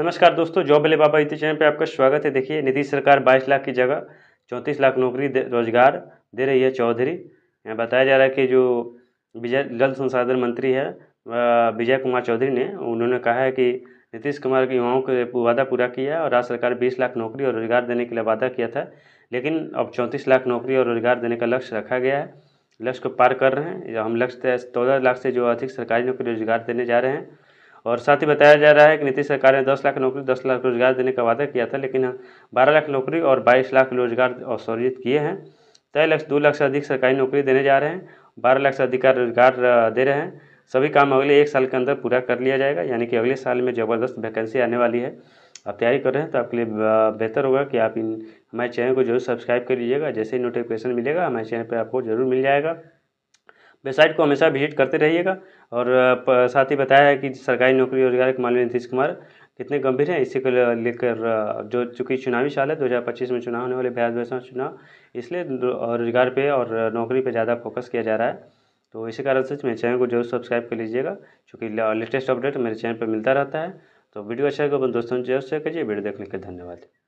नमस्कार दोस्तों जॉब बले बाबा इति चैनल पर आपका स्वागत है देखिए नीतीश सरकार 22 लाख की जगह 34 लाख नौकरी रोजगार दे रही है चौधरी यहाँ बताया जा रहा है कि जो विजय जल संसाधन मंत्री है विजय कुमार चौधरी ने उन्होंने कहा है कि नीतीश कुमार के युवाओं को वादा पूरा किया और राज्य सरकार बीस लाख नौकरी और रोजगार देने के लिए वादा किया था लेकिन अब चौंतीस लाख नौकरी और रोजगार देने का लक्ष्य रखा गया है लक्ष्य को पार कर रहे हैं हम लक्ष्य चौदह लाख से जो अधिक सरकारी नौकरी रोजगार देने जा रहे हैं और साथ ही बताया जा रहा है कि नीतीश सरकार ने 10 लाख नौकरी 10 लाख रोजगार देने का वादा किया था लेकिन 12 हाँ, लाख नौकरी और 22 लाख रोजगार अवसरित किए हैं तय लक्ष्य दो लाख से अधिक सरकारी नौकरी देने जा रहे हैं बारह लाख से अधिक का रोजगार दे रहे हैं सभी काम अगले एक साल के अंदर पूरा कर लिया जाएगा यानी कि अगले साल में ज़बरदस्त वैकेंसी आने वाली है आप तैयारी कर रहे हैं तो आपके लिए बेहतर होगा कि आप इन हमारे चैनल को जरूर सब्सक्राइब कर लीजिएगा जैसे ही नोटिफिकेशन मिलेगा हमारे चैनल पर आपको जरूर मिल जाएगा वेबसाइट को हमेशा विजिट करते रहिएगा और साथ ही बताया है कि सरकारी नौकरी रोजगार के मामले नीतीश कुमार कितने गंभीर हैं इसी को लेकर जो चूँकि चुनावी साल है 2025 में चुनाव होने वाले बिहार विधानसभा चुनाव इसलिए रोजगार पे और नौकरी पे ज़्यादा फोकस किया जा रहा है तो इसी कारण से मेरे चैनल को जरूर सब्सक्राइब कर लीजिएगा चूँकि लेटेस्ट अपडेट मेरे चैनल पर मिलता रहता है तो वीडियो अच्छा लगे दोस्तों जरूर शेयर कीजिए वीडियो देखने के धन्यवाद